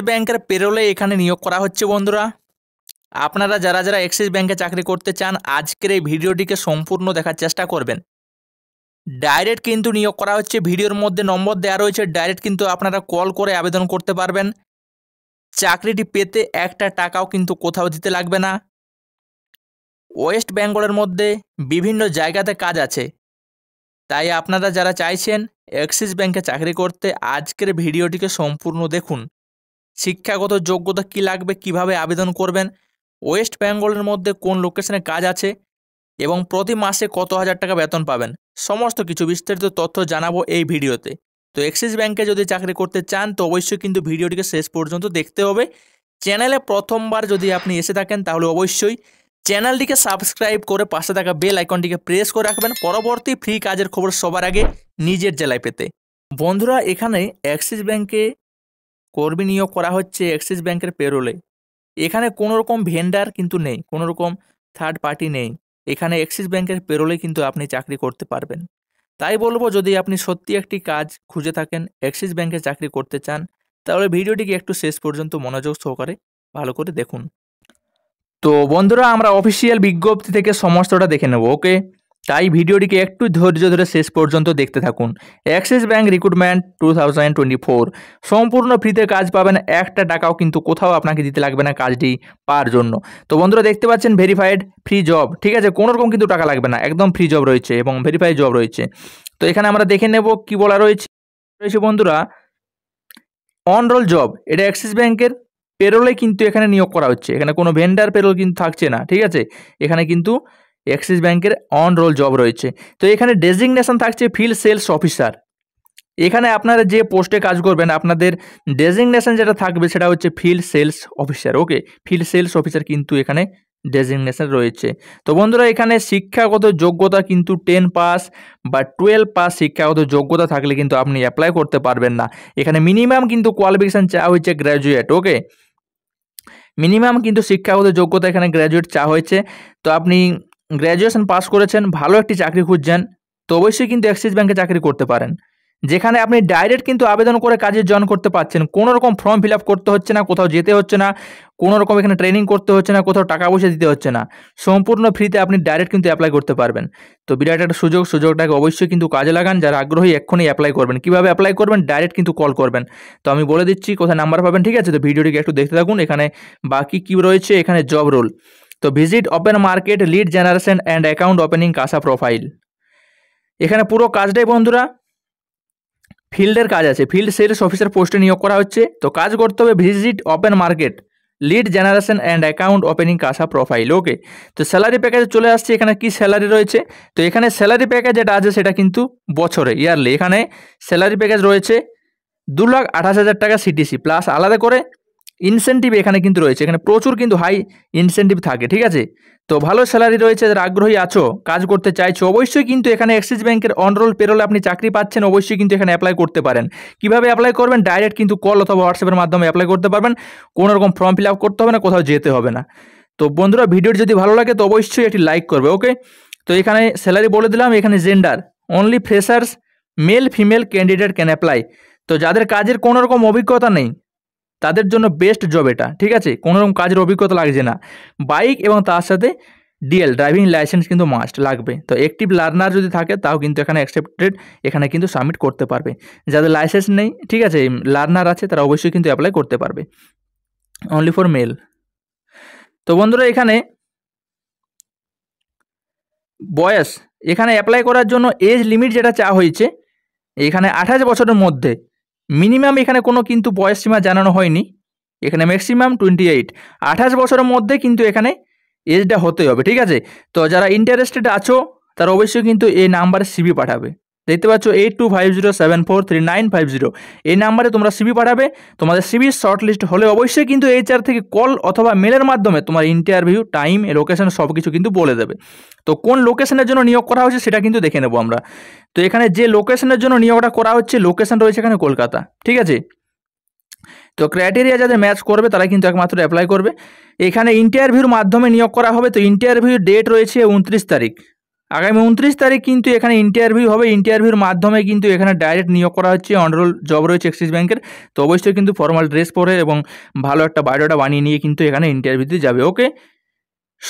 Axis ব্যাংকের পেরোলে এখানে নিয়োগ করা হচ্ছে বন্ধুরা আপনারা যারা যারা অ্যাক্সিস ব্যাংকে চাকরি করতে চান আজকের এই ভিডিওটিকে সম্পূর্ণ দেখার চেষ্টা করবেন ডাইরেক্ট কিন্তু নিয়োগ করা হচ্ছে ভিডিওর মধ্যে নম্বর দেওয়া রয়েছে ডাইরেক্ট কিন্তু আপনারা কল করে আবেদন করতে পারবেন চাকরিটি পেতে একটা টাকাও কিন্তু কোথাও দিতে লাগবে না ওয়েস্ট বেঙ্গলের মধ্যে বিভিন্ন জায়গাতে কাজ আছে তাই আপনারা যারা চাইছেন অ্যাক্সিস ব্যাংকে চাকরি করতে আজকের ভিডিওটিকে সম্পূর্ণ দেখুন শিক্ষাগত যোগ্যতা কি লাগবে কিভাবে আবেদন করবেন ওয়েস্ট বেঙ্গলের মধ্যে কোন লোকেশনে কাজ আছে এবং প্রতি মাসে কত হাজার টাকা বেতন পাবেন সমস্ত কিছু বিস্তারিত তথ্য জানাবো এই ভিডিওতে তো অ্যাক্সিস ব্যাংকে যদি চাকরি করতে চান তো অবশ্যই কিন্তু ভিডিওটিকে শেষ পর্যন্ত দেখতে হবে চ্যানেলে প্রথমবার যদি আপনি এসে থাকেন তাহলে অবশ্যই চ্যানেলটিকে সাবস্ক্রাইব করে পাশে থাকা বেল আইকনটিকে প্রেস করে রাখবেন পরবর্তী ফ্রি কাজের খবর সবার আগে নিজের জেলায় পেতে বন্ধুরা এখানে অ্যাক্সিস ব্যাংকে কর্মী নিয়োগ করা হচ্ছে অ্যাক্সিস ব্যাংকের পেরোলে এখানে কোনো রকম ভেন্ডার কিন্তু নেই কোনো রকম থার্ড পার্টি নেই এখানে অ্যাক্সিস ব্যাংকের পেরোলে কিন্তু আপনি চাকরি করতে পারবেন তাই বলবো যদি আপনি সত্যি একটি কাজ খুঁজে থাকেন অ্যাক্সিস ব্যাংকে চাকরি করতে চান তাহলে ভিডিওটিকে একটু শেষ পর্যন্ত মনোযোগ সহকারে ভালো করে দেখুন তো বন্ধুরা আমরা অফিসিয়াল বিজ্ঞপ্তি থেকে সমস্তটা দেখে নেব ওকে তাই ভিডিওটিকে একটু ধৈর্য ধরে শেষ পর্যন্ত দেখতে থাকুন Axis bank recruitment two thousand twenty four সম্পূর্ণ ফ্রিতে কাজ পাবেন একটা টাকাও কিন্তু কোথাও আপনাকে দিতে লাগবে না কাজটি পাওয়ার জন্য তো বন্ধুরা দেখতে পাচ্ছেন ভেরিফাইড ফ্রি জব ঠিক আছে কোনোরকম কিন্তু টাকা লাগবে না একদম ফ্রি জব রয়েছে এবং ভেরিফাইড জব রয়েছে তো এখানে আমরা দেখে নেব কি বলা রয়েছে রয়েছে বন্ধুরা অনরোল জব এটা অ্যাক্সিস ব্যাঙ্কের পেরোলে কিন্তু এখানে নিয়োগ করা হচ্ছে এখানে কোনো ভেন্ডার পেরোল কিন্তু থাকছে না ঠিক আছে এখানে কিন্তু অ্যাক্সিস ব্যাংকের অন রোল জব রয়েছে তো এখানে ডেজিগনেশন থাকছে ফিল্ড সেলস অফিসার এখানে আপনারা যে পোস্টে কাজ করবেন আপনাদের ডেজিগনেশন যেটা থাকবে সেটা হচ্ছে field sales officer okay field sales officer কিন্তু এখানে ডেজিগনেশন রয়েছে তো বন্ধুরা এখানে শিক্ষাগত যোগ্যতা কিন্তু টেন পাস বা টুয়েলভ পাস শিক্ষাগত যোগ্যতা থাকলে কিন্তু আপনি অ্যাপ্লাই করতে পারবেন না এখানে মিনিমাম কিন্তু কোয়ালিফিকেশান চাওয়া হয়েছে গ্র্যাজুয়েট ওকে মিনিমাম কিন্তু শিক্ষাগত যোগ্যতা এখানে গ্র্যাজুয়েট চা হয়েছে তো আপনি গ্র্যাজুয়েশন পাস করেছেন ভালো একটি চাকরি খুঁজছেন তো অবশ্যই কিন্তু অ্যাক্সিস ব্যাঙ্কে চাকরি করতে পারেন যেখানে আপনি ডাইরেক্ট কিন্তু আবেদন করে কাজে জয়েন করতে পারছেন কোনো রকম ফর্ম ফিল করতে হচ্ছে না কোথাও যেতে হচ্ছে না কোনো রকম এখানে ট্রেনিং করতে হচ্ছে না কোথাও টাকা পয়সা দিতে হচ্ছে না সম্পূর্ণ ফ্রিতে আপনি ডাইরেক্ট কিন্তু অ্যাপ্লাই করতে পারবেন তো বিরাট একটা সুযোগ সুযোগটাকে অবশ্যই কিন্তু কাজে লাগান যারা আগ্রহী এক্ষুনি অ্যাপ্লাই করবেন কীভাবে অ্যাপ্লাই করবেন ডাইরেক্ট কিন্তু কল করবেন তো আমি বলে দিচ্ছি কোথায় নাম্বার পাবেন ঠিক আছে তো ভিডিওটিকে একটু দেখতে থাকুন এখানে বাকি কী রয়েছে এখানে জব রোল তো visit open market lead generation and account opening CASA profile এখানে পুরো কাজটাই বন্ধুরা ফিল্ডের কাজ আছে ফিল্ড সেলস অফিসার পোস্টে নিয়োগ করা হচ্ছে তো কাজ করতে হবে visit open market lead generation and account opening CASA profile okay তো স্যালারি প্যাকেজ চলে আসছে এখানে কি স্যালারি রয়েছে তো এখানে স্যালারি প্যাকেজ যেটা আছে সেটা কিন্তু বছরে ইয়ারলি এখানে স্যালারি প্যাকেজ রয়েছে দু লাখ আঠাশ হাজার টাকা সিটিসি প্লাস আলাদা করে ইনসেন্টিভ এখানে কিন্তু রয়েছে এখানে প্রচুর কিন্তু হাই ইনসেন্টিভ থাকে ঠিক আছে তো ভালো স্যালারি রয়েছে যারা আগ্রহী আছো কাজ করতে চাইছো অবশ্যই কিন্তু এখানে অ্যাক্সিস ব্যাংকের অনরোল পেরোলে আপনি চাকরি পাচ্ছেন অবশ্যই কিন্তু এখানে অ্যাপ্লাই করতে পারেন কিভাবে অ্যাপ্লাই করবেন ডাইরেক্ট কিন্তু কল অথবা হোয়াটসঅ্যাপের মাধ্যমে অ্যাপ্লাই করতে পারবেন কোনো রকম ফর্ম ফিল আপ করতে হবে না কোথাও যেতে হবে না তো বন্ধুরা ভিডিওর যদি ভালো লাগে তো অবশ্যই একটি লাইক করবে ওকে তো এখানে স্যালারি বলে দিলাম এখানে gender only freshers male female candidate can apply তো যাদের কাজের কোনো রকম অভিজ্ঞতা নেই তাদের জন্য বেস্ট জব এটা ঠিক আছে কোনোরকম কাজের অভিজ্ঞতা লাগছে না বাইক এবং তার সাথে ডিএল ড্রাইভিং লাইসেন্স কিন্তু মাস্ট লাগবে তো অ্যাক্টিভ লার্নার যদি থাকে তাও কিন্তু এখানে অ্যাকসেপ্টেড এখানে কিন্তু সাবমিট করতে পারবে যাদের লাইসেন্স নেই ঠিক আছে লার্নার আছে তারা অবশ্যই কিন্তু অ্যাপ্লাই করতে পারবে অনলি ফর মেল তো বন্ধুরা এখানে বয়স এখানে অ্যাপ্লাই করার জন্য এজ লিমিট যেটা চা হয়েছে এখানে আঠাশ বছরের মধ্যে মিনিমাম এখানে কোনো কিন্তু বয়স সীমা জানানো হয়নি এখানে ম্যাক্সিমাম টোয়েন্টি এইট আঠাশ বছরের মধ্যে কিন্তু এখানে এজটা হতে হবে ঠিক আছে তো যারা ইন্টারেস্টেড আছো তারা অবশ্যই কিন্তু এই নাম্বারে সিবি পাঠাবে দেখতে পাচ্ছ eight two five zero seven four three nine five zero এই নাম্বারে তোমরা সিবি পাঠাবে তোমাদের শর্ট লিস্ট হলে অবশ্যই কিন্তু এইচআর থেকে কল অথবা মেলের মাধ্যমে তোমার ইন্টারভিউ টাইম লোকেশন সব কিছু কিন্তু বলে দেবে তো কোন লোকেশনের জন্য নিয়োগ করা হচ্ছে সেটা কিন্তু দেখে নেবো আমরা তো এখানে যে লোকেশনের জন্য নিয়োগটা করা হচ্ছে লোকেশন রয়েছে এখানে কলকাতা ঠিক আছে তো ক্রাইটেরিয়া যাদের ম্যাচ করবে তারা কিন্তু একমাত্র অ্যাপ্লাই করবে এখানে ইন্টারভিউর মাধ্যমে নিয়োগ করা হবে তো ইন্টারভিউর ডেট রয়েছে উনত্রিশ তারিখ আগামী উনত্রিশ তারিখ কিন্তু এখানে ইন্টারভিউ হবে ইন্টারভিউর মাধ্যমে কিন্তু এখানে ডাইরেক্ট নিয়োগ করা হচ্ছে অনরোল জব রয়েছে অ্যাক্সিস ব্যাংকের তো অবশ্যই কিন্তু ফর্মাল ড্রেস পরে এবং ভালো একটা বায়োডাটা বানিয়ে নিয়ে কিন্তু এখানে ইন্টারভিউতে যাবে ওকে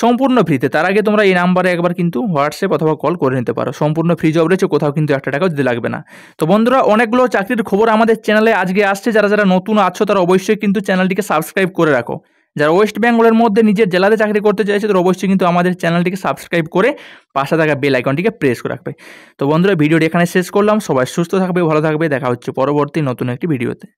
সম্পূর্ণ ফ্রিতে তার আগে তোমরা এই নাম্বারে একবার কিন্তু হোয়াটসঅ্যাপ অথবা কল করে নিতে পারো সম্পূর্ণ ফ্রি জব রয়েছে কোথাও কিন্তু একটা টাকাও যদি লাগবে না তো বন্ধুরা অনেকগুলো চাকরির খবর আমাদের চ্যানেলে আজকে আসছে যারা যারা নতুন আছো তারা অবশ্যই কিন্তু চ্যানেলটিকে সাবস্ক্রাইব করে রাখো যারা ওয়েস্ট বেঙ্গলের মধ্যে নিজের জেলাতে চাকরি করতে চাইছে তো অবশ্যই কিন্তু আমাদের চ্যানেলটিকে সাবস্ক্রাইব করে পাশে থাকা বেল আইকনটিকে প্রেস করে রাখবে তো বন্ধুরা ভিডিওটি এখানে শেষ করলাম সবাই সুস্থ থাকবে ভালো থাকবে দেখা হচ্ছে পরবর্তী নতুন একটি ভিডিওতে